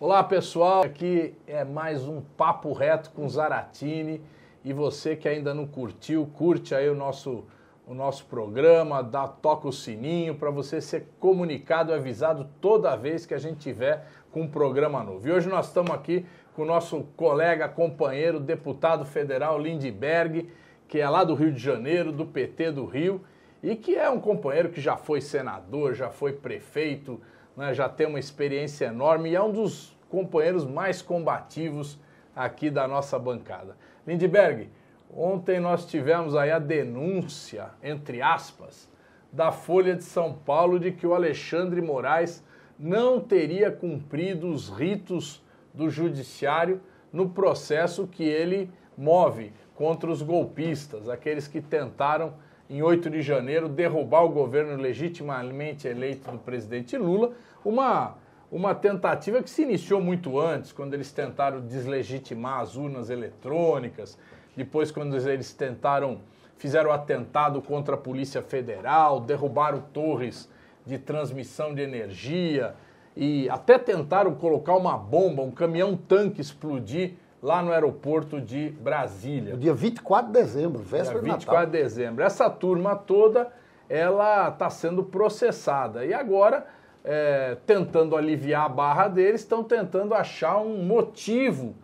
Olá pessoal, aqui é mais um Papo Reto com Zaratini e você que ainda não curtiu, curte aí o nosso, o nosso programa, dá, toca o sininho para você ser comunicado, avisado toda vez que a gente tiver com um programa novo. E hoje nós estamos aqui com o nosso colega, companheiro, deputado federal Lindbergh, que é lá do Rio de Janeiro, do PT do Rio, e que é um companheiro que já foi senador, já foi prefeito, né, já tem uma experiência enorme e é um dos companheiros mais combativos aqui da nossa bancada. Lindberg, ontem nós tivemos aí a denúncia, entre aspas, da Folha de São Paulo de que o Alexandre Moraes não teria cumprido os ritos do judiciário no processo que ele move contra os golpistas, aqueles que tentaram em 8 de janeiro, derrubar o governo legitimamente eleito do presidente Lula, uma, uma tentativa que se iniciou muito antes, quando eles tentaram deslegitimar as urnas eletrônicas, depois quando eles tentaram, fizeram atentado contra a Polícia Federal, derrubaram torres de transmissão de energia e até tentaram colocar uma bomba, um caminhão-tanque explodir lá no aeroporto de Brasília. No dia 24 de dezembro, véspera dia 24 de, de dezembro. Essa turma toda, ela está sendo processada. E agora, é, tentando aliviar a barra deles, estão tentando achar um motivo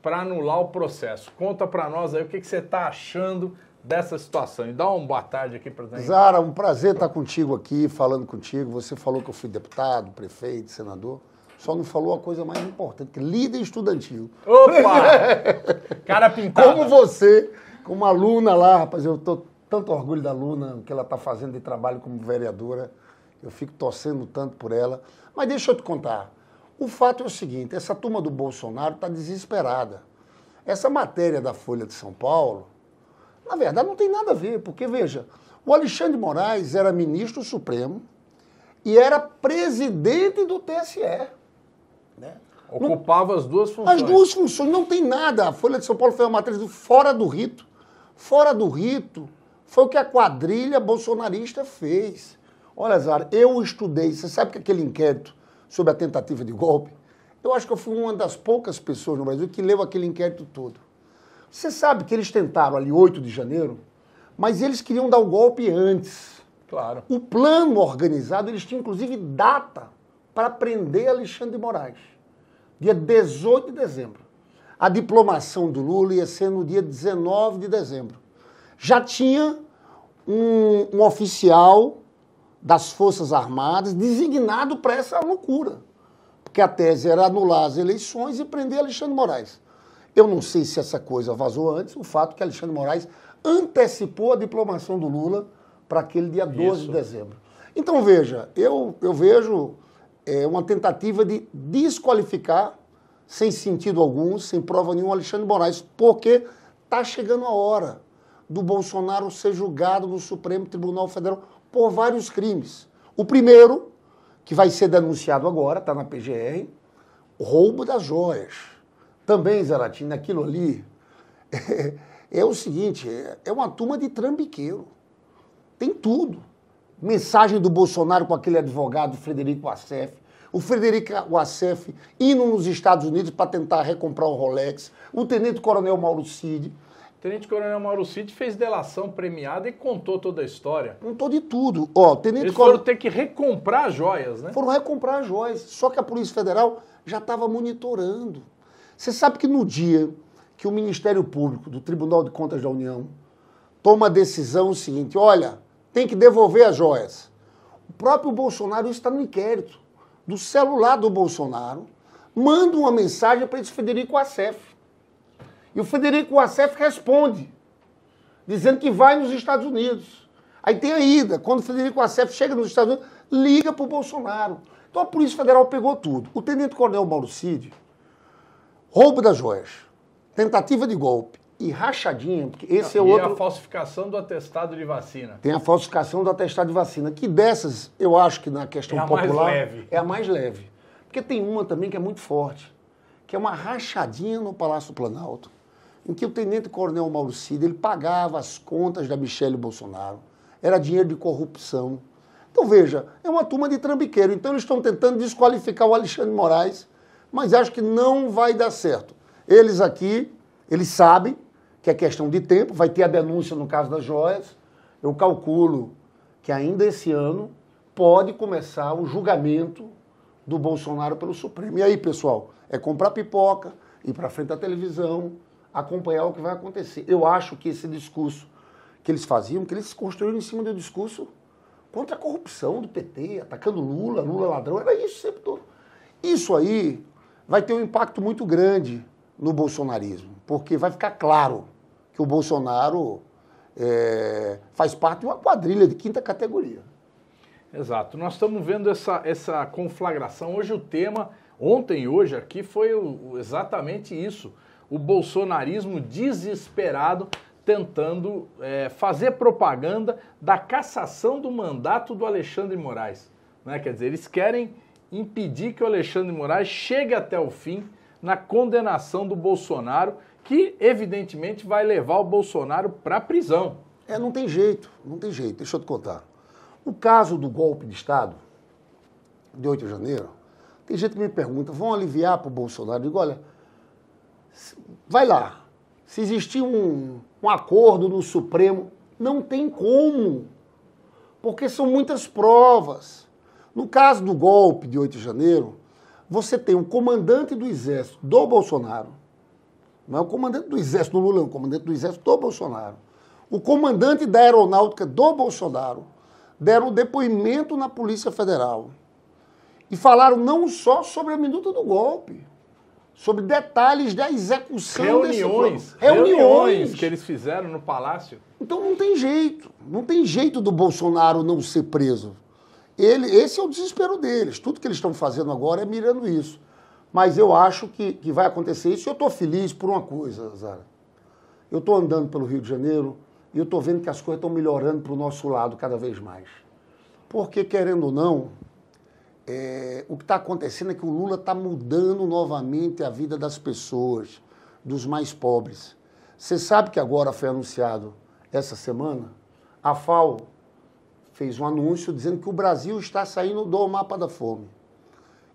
para anular o processo. Conta para nós aí o que, que você está achando dessa situação. E dá uma boa tarde aqui para gente. Zara, um prazer estar tá contigo aqui, falando contigo. Você falou que eu fui deputado, prefeito, senador. Só não falou a coisa mais importante, que líder estudantil. Opa! Cara pintado. Como você, como aluna lá, rapaz, eu tô tanto orgulho da aluna, o que ela tá fazendo de trabalho como vereadora. Eu fico torcendo tanto por ela. Mas deixa eu te contar. O fato é o seguinte, essa turma do Bolsonaro tá desesperada. Essa matéria da Folha de São Paulo, na verdade, não tem nada a ver, porque, veja, o Alexandre Moraes era ministro supremo e era presidente do TSE. Né? Ocupava não, as duas funções. As duas funções, não tem nada. A Folha de São Paulo foi uma matriz do fora do rito. Fora do rito foi o que a quadrilha bolsonarista fez. Olha, Zara, eu estudei, você sabe que aquele inquérito sobre a tentativa de golpe, eu acho que eu fui uma das poucas pessoas no Brasil que leu aquele inquérito todo. Você sabe que eles tentaram ali 8 de janeiro, mas eles queriam dar o golpe antes. Claro. O plano organizado, eles tinham inclusive data para prender Alexandre de Moraes. Dia 18 de dezembro. A diplomação do Lula ia ser no dia 19 de dezembro. Já tinha um, um oficial das Forças Armadas designado para essa loucura. Porque a tese era anular as eleições e prender Alexandre de Moraes. Eu não sei se essa coisa vazou antes, o fato que Alexandre de Moraes antecipou a diplomação do Lula para aquele dia 12 Isso. de dezembro. Então, veja, eu, eu vejo é uma tentativa de desqualificar, sem sentido algum, sem prova nenhuma, Alexandre Moraes, porque está chegando a hora do Bolsonaro ser julgado no Supremo Tribunal Federal por vários crimes. O primeiro, que vai ser denunciado agora, está na PGR, roubo das joias. Também, Zeratina, aquilo ali é, é o seguinte, é, é uma turma de trambiqueiro. Tem tudo mensagem do Bolsonaro com aquele advogado Frederico Assef, o Frederico Wassef indo nos Estados Unidos para tentar recomprar o Rolex. O tenente-coronel Mauro Cid. O tenente-coronel Mauro Cid fez delação premiada e contou toda a história. Contou de tudo. Ó, tenente Eles foram Cor... ter que recomprar joias, né? Foram recomprar joias. Só que a Polícia Federal já estava monitorando. Você sabe que no dia que o Ministério Público do Tribunal de Contas da União toma a decisão seguinte, olha, tem que devolver as joias. O próprio Bolsonaro está no inquérito do celular do Bolsonaro, manda uma mensagem para esse Federico Assef. E o Federico Assef responde, dizendo que vai nos Estados Unidos. Aí tem a ida. Quando o Federico Assef chega nos Estados Unidos, liga para o Bolsonaro. Então a Polícia Federal pegou tudo. O Tenente Coronel Mauro Cid, roubo das joias, tentativa de golpe, e rachadinha, porque esse Não, é outro. Tem a falsificação do atestado de vacina. Tem a falsificação do atestado de vacina, que dessas, eu acho que na questão é a popular é a mais leve. Porque tem uma também que é muito forte, que é uma rachadinha no Palácio Planalto, em que o tenente coronel Mauricida, ele pagava as contas da Michele Bolsonaro. Era dinheiro de corrupção. Então veja, é uma turma de trambiqueiro. Então eles estão tentando desqualificar o Alexandre Moraes, mas acho que não vai dar certo. Eles aqui, eles sabem que é questão de tempo, vai ter a denúncia no caso das joias. Eu calculo que ainda esse ano pode começar o julgamento do Bolsonaro pelo Supremo. E aí, pessoal, é comprar pipoca, ir para frente da televisão, acompanhar o que vai acontecer. Eu acho que esse discurso que eles faziam, que eles se construíram em cima do discurso contra a corrupção do PT, atacando Lula, Lula ladrão, era isso sempre todo. Isso aí vai ter um impacto muito grande no bolsonarismo, porque vai ficar claro que o Bolsonaro é, faz parte de uma quadrilha de quinta categoria. Exato. Nós estamos vendo essa, essa conflagração. Hoje o tema, ontem e hoje aqui, foi o, exatamente isso. O bolsonarismo desesperado tentando é, fazer propaganda da cassação do mandato do Alexandre Moraes. Né? Quer dizer, eles querem impedir que o Alexandre Moraes chegue até o fim na condenação do Bolsonaro, que evidentemente vai levar o Bolsonaro para a prisão. É, não tem jeito, não tem jeito. Deixa eu te contar. O caso do golpe de Estado, de 8 de janeiro, tem gente que me pergunta, vão aliviar para o Bolsonaro? Eu digo, olha, vai lá. Se existir um, um acordo no Supremo, não tem como, porque são muitas provas. No caso do golpe de 8 de janeiro, você tem um comandante do exército do Bolsonaro, não é o comandante do exército do Lula, é o comandante do exército do Bolsonaro, o comandante da aeronáutica do Bolsonaro, deram depoimento na Polícia Federal e falaram não só sobre a minuta do golpe, sobre detalhes da execução reuniões, desse plano. Reuniões. Reuniões que eles fizeram no Palácio. Então não tem jeito. Não tem jeito do Bolsonaro não ser preso. Ele, esse é o desespero deles. Tudo que eles estão fazendo agora é mirando isso. Mas eu acho que, que vai acontecer isso e eu estou feliz por uma coisa, Zara. Eu estou andando pelo Rio de Janeiro e eu estou vendo que as coisas estão melhorando para o nosso lado cada vez mais. Porque, querendo ou não, é, o que está acontecendo é que o Lula está mudando novamente a vida das pessoas, dos mais pobres. Você sabe que agora foi anunciado essa semana a FAO fez um anúncio dizendo que o Brasil está saindo do mapa da fome.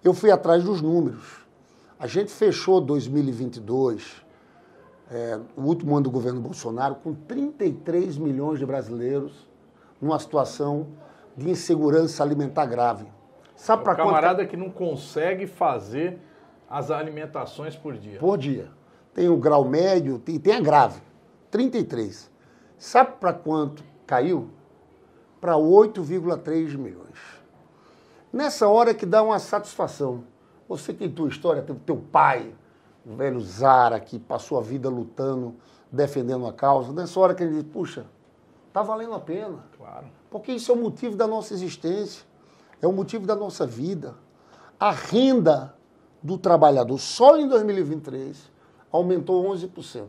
Eu fui atrás dos números. A gente fechou 2022, é, o último ano do governo Bolsonaro, com 33 milhões de brasileiros numa situação de insegurança alimentar grave. Sabe é para quanto? camarada é? que não consegue fazer as alimentações por dia. Por dia. Tem o grau médio e tem, tem a grave. 33. Sabe para quanto caiu? para 8,3 milhões. Nessa hora é que dá uma satisfação. Você tem tua história, teve teu pai, o velho Zara, que passou a vida lutando, defendendo a causa. Nessa hora que ele diz, puxa, tá valendo a pena. Claro. Porque isso é o motivo da nossa existência, é o motivo da nossa vida. A renda do trabalhador só em 2023 aumentou 11%.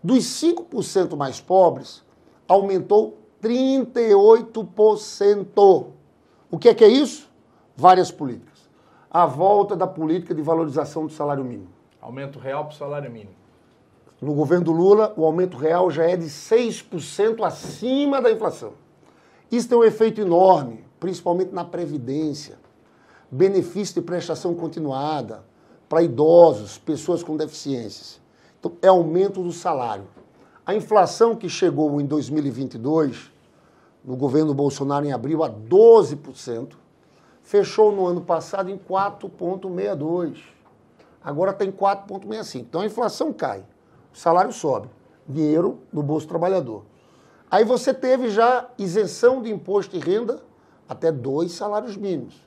Dos 5% mais pobres, aumentou 38%. O que é que é isso? Várias políticas. A volta da política de valorização do salário mínimo. Aumento real para o salário mínimo. No governo do Lula, o aumento real já é de 6% acima da inflação. Isso tem um efeito enorme, principalmente na previdência. Benefício de prestação continuada para idosos, pessoas com deficiências. Então, é aumento do salário. A inflação que chegou em 2022 no governo Bolsonaro em abril a 12%, fechou no ano passado em 4,62%. Agora tem tá 4,65%. Então a inflação cai, o salário sobe, dinheiro no bolso trabalhador. Aí você teve já isenção de imposto e renda até dois salários mínimos.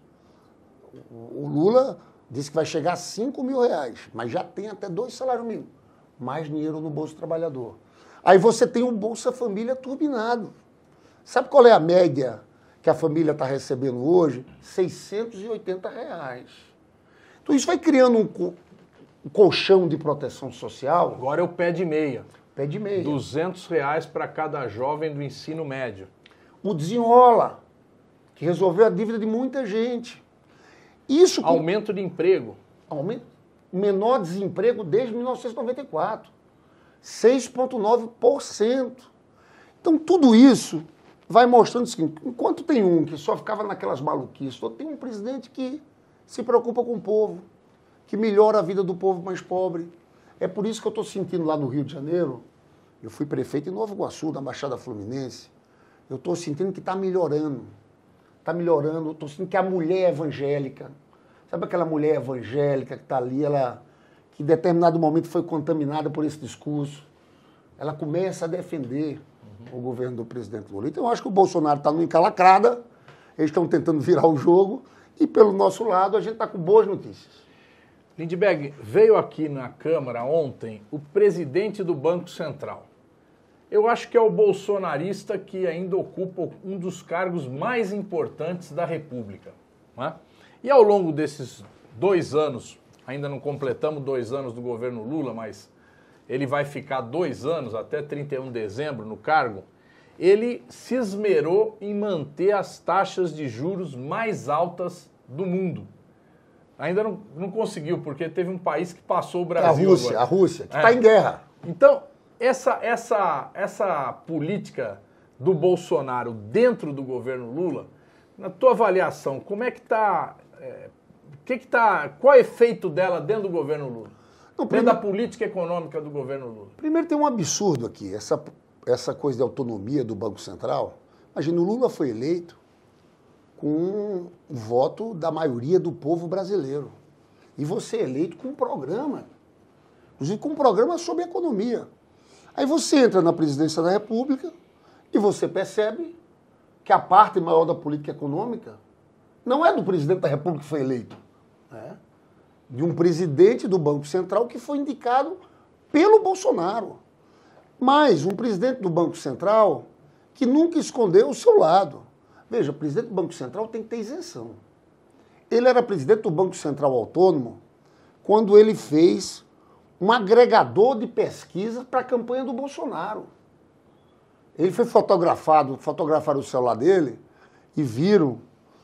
O Lula disse que vai chegar a 5 mil reais, mas já tem até dois salários mínimos. Mais dinheiro no bolso trabalhador. Aí você tem o Bolsa Família turbinado. Sabe qual é a média que a família está recebendo hoje? 680 reais. Então isso vai criando um, um colchão de proteção social. Agora é o pé de meia. Pé de meia. 200 reais para cada jovem do ensino médio. O desenrola, que resolveu a dívida de muita gente. Isso com... Aumento de emprego. Aumento... Menor desemprego desde 1994. 6,9%. Então tudo isso vai mostrando o seguinte: enquanto tem um que só ficava naquelas maluquices, tem um presidente que se preocupa com o povo, que melhora a vida do povo mais pobre. É por isso que eu estou sentindo lá no Rio de Janeiro, eu fui prefeito em Nova Iguaçu, na Baixada Fluminense, eu estou sentindo que está melhorando. Está melhorando, estou sentindo que a mulher é evangélica, sabe aquela mulher evangélica que está ali, ela que em determinado momento foi contaminada por esse discurso, ela começa a defender o governo do presidente Lula. Então, eu acho que o Bolsonaro está numa encalacrada, eles estão tentando virar o jogo, e pelo nosso lado, a gente está com boas notícias. Lindbergh, veio aqui na Câmara ontem o presidente do Banco Central. Eu acho que é o bolsonarista que ainda ocupa um dos cargos mais importantes da República. É? E ao longo desses dois anos, ainda não completamos dois anos do governo Lula, mas ele vai ficar dois anos, até 31 de dezembro, no cargo, ele se esmerou em manter as taxas de juros mais altas do mundo. Ainda não, não conseguiu, porque teve um país que passou o é Brasil. A Rússia, agora. a Rússia, que está é. Tá em guerra. Então, essa, essa, essa política do Bolsonaro dentro do governo Lula, na tua avaliação, como é que está. É, que que tá, qual é o efeito dela dentro do governo Lula? Não, primeiro, da política econômica do governo Lula. Primeiro tem um absurdo aqui, essa, essa coisa de autonomia do Banco Central. Imagina, o Lula foi eleito com o voto da maioria do povo brasileiro. E você é eleito com um programa, inclusive com um programa sobre economia. Aí você entra na presidência da República e você percebe que a parte maior da política econômica não é do presidente da República que foi eleito de um presidente do Banco Central que foi indicado pelo Bolsonaro. Mas um presidente do Banco Central que nunca escondeu o seu lado. Veja, o presidente do Banco Central tem que ter isenção. Ele era presidente do Banco Central Autônomo quando ele fez um agregador de pesquisas para a campanha do Bolsonaro. Ele foi fotografado, fotografaram o celular dele e viram.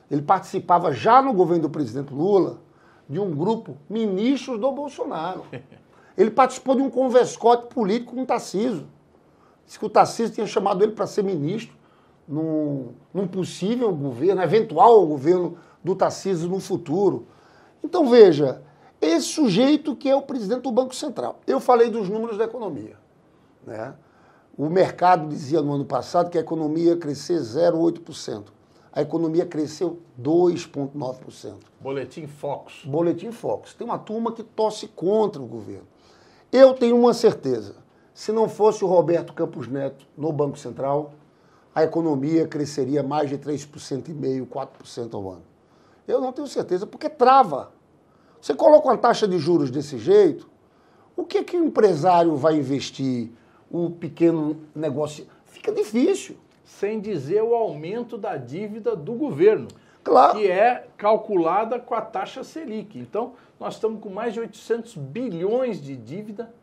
Ele participava já no governo do presidente Lula de um grupo ministros do Bolsonaro. Ele participou de um converscote político com o Tarciso. Disse que o Tarciso tinha chamado ele para ser ministro num, num, possível governo, eventual governo do Tarciso no futuro. Então veja, esse sujeito que é o presidente do Banco Central. Eu falei dos números da economia. Né? O mercado dizia no ano passado que a economia ia crescer 0,8% a economia cresceu 2,9%. Boletim Fox. Boletim Fox. Tem uma turma que tosse contra o governo. Eu tenho uma certeza: se não fosse o Roberto Campos Neto no Banco Central, a economia cresceria mais de 3,5%, 4% ao ano. Eu não tenho certeza, porque trava. Você coloca uma taxa de juros desse jeito, o que, é que o empresário vai investir? O pequeno negócio. Fica difícil sem dizer o aumento da dívida do governo, claro. que é calculada com a taxa Selic. Então, nós estamos com mais de 800 bilhões de dívida,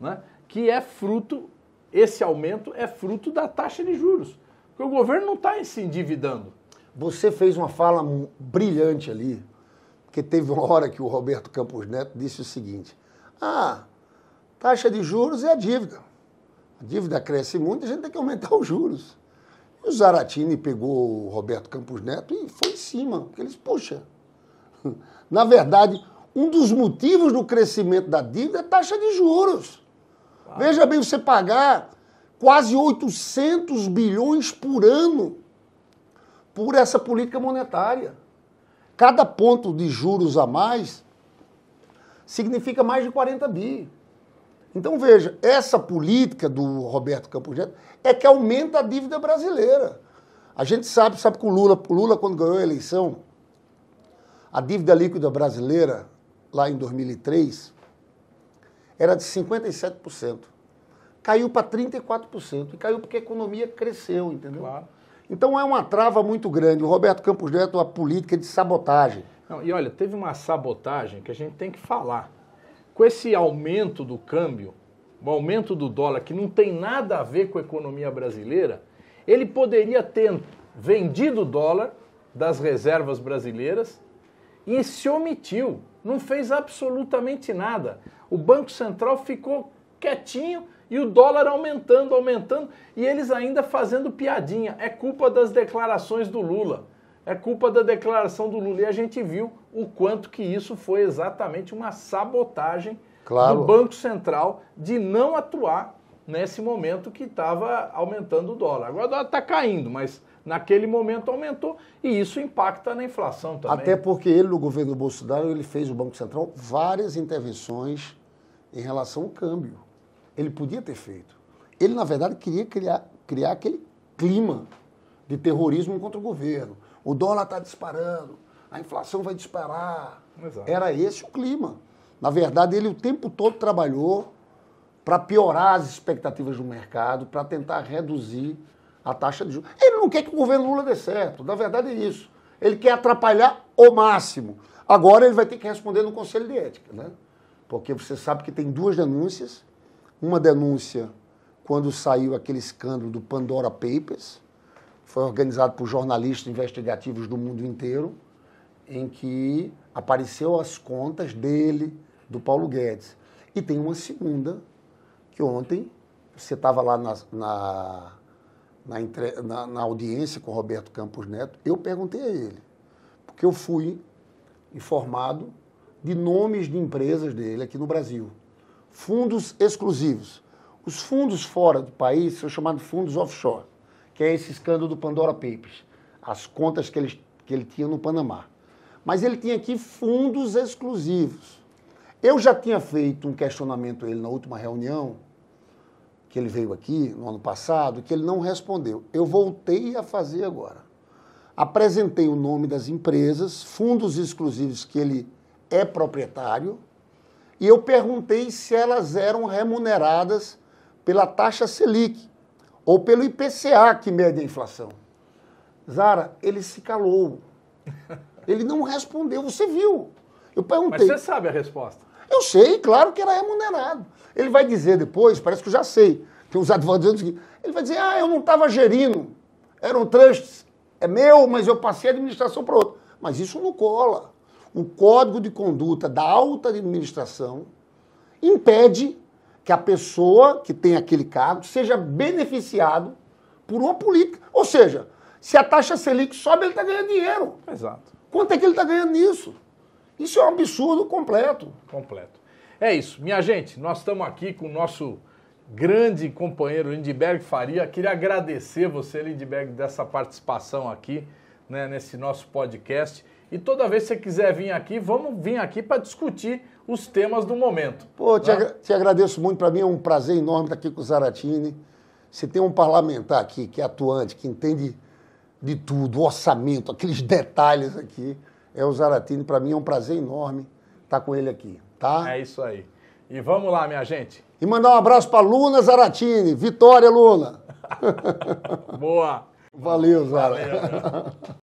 né, que é fruto, esse aumento é fruto da taxa de juros, porque o governo não está se endividando. Você fez uma fala brilhante ali, porque teve uma hora que o Roberto Campos Neto disse o seguinte: ah, taxa de juros é a dívida. A dívida cresce muito, a gente tem que aumentar os juros. O Zaratini pegou o Roberto Campos Neto e foi em cima. Porque eles, poxa, na verdade, um dos motivos do crescimento da dívida é taxa de juros. Veja bem, você pagar quase 800 bilhões por ano por essa política monetária. Cada ponto de juros a mais significa mais de 40 bi. Então veja, essa política do Roberto Campos Neto é que aumenta a dívida brasileira. A gente sabe, sabe que o Lula, o Lula quando ganhou a eleição, a dívida líquida brasileira lá em 2003 era de 57%. Caiu para 34% e caiu porque a economia cresceu, entendeu? Claro. Então é uma trava muito grande. O Roberto Campos Neto, a política de sabotagem. Não, e olha, teve uma sabotagem que a gente tem que falar com esse aumento do câmbio, o aumento do dólar, que não tem nada a ver com a economia brasileira, ele poderia ter vendido o dólar das reservas brasileiras e se omitiu, não fez absolutamente nada. O Banco Central ficou quietinho e o dólar aumentando, aumentando, e eles ainda fazendo piadinha. É culpa das declarações do Lula é culpa da declaração do Lula. E a gente viu o quanto que isso foi exatamente uma sabotagem claro. do Banco Central de não atuar nesse momento que estava aumentando o dólar. Agora o dólar está caindo, mas naquele momento aumentou e isso impacta na inflação também. Até porque ele, no governo Bolsonaro, ele fez o Banco Central várias intervenções em relação ao câmbio. Ele podia ter feito. Ele, na verdade, queria criar, criar aquele clima de terrorismo contra o governo o dólar está disparando, a inflação vai disparar. Exato. Era esse o clima. Na verdade, ele o tempo todo trabalhou para piorar as expectativas do mercado, para tentar reduzir a taxa de juros. Ele não quer que o governo Lula dê certo, na verdade é isso. Ele quer atrapalhar o máximo. Agora ele vai ter que responder no Conselho de Ética, né? Porque você sabe que tem duas denúncias. Uma denúncia quando saiu aquele escândalo do Pandora Papers, foi organizado por jornalistas investigativos do mundo inteiro, em que apareceu as contas dele, do Paulo Guedes. E tem uma segunda, que ontem você estava lá na na, na, na, na, audiência com Roberto Campos Neto, eu perguntei a ele, porque eu fui informado de nomes de empresas dele aqui no Brasil. Fundos exclusivos. Os fundos fora do país são chamados fundos offshore que é esse escândalo do Pandora Papers, as contas que ele, que ele tinha no Panamá. Mas ele tinha aqui fundos exclusivos. Eu já tinha feito um questionamento a ele na última reunião, que ele veio aqui no ano passado, que ele não respondeu. Eu voltei a fazer agora. Apresentei o nome das empresas, fundos exclusivos que ele é proprietário, e eu perguntei se elas eram remuneradas pela taxa Selic, ou pelo IPCA que mede a inflação. Zara, ele se calou. Ele não respondeu, você viu. Eu perguntei. Mas você sabe a resposta. Eu sei, claro que era remunerado. Ele vai dizer depois, parece que eu já sei, que os advogados ele vai dizer, ah, eu não estava gerindo, eram trustes, é meu, mas eu passei a administração para outro. Mas isso não cola. O código de conduta da alta administração impede que a pessoa que tem aquele cargo seja beneficiado por uma política. Ou seja, se a taxa Selic sobe, ele está ganhando dinheiro. Exato. Quanto é que ele está ganhando nisso? Isso é um absurdo completo. Completo. É isso. Minha gente, nós estamos aqui com o nosso grande companheiro Lindbergh Faria. Queria agradecer você, Lindbergh, dessa participação aqui né, nesse nosso podcast. E toda vez que você quiser vir aqui, vamos vir aqui para discutir os temas do momento. Pô, tá? te, né? te, agradeço muito. Para mim é um prazer enorme estar aqui com o Zaratini. Se tem um parlamentar aqui que é atuante, que entende de tudo, orçamento, aqueles detalhes aqui. É o Zaratini. Para mim é um prazer enorme estar com ele aqui, tá? É isso aí. E vamos lá, minha gente. E mandar um abraço para Luna Zaratini. Vitória, Luna! Boa! Valeu, Zara. Valeu,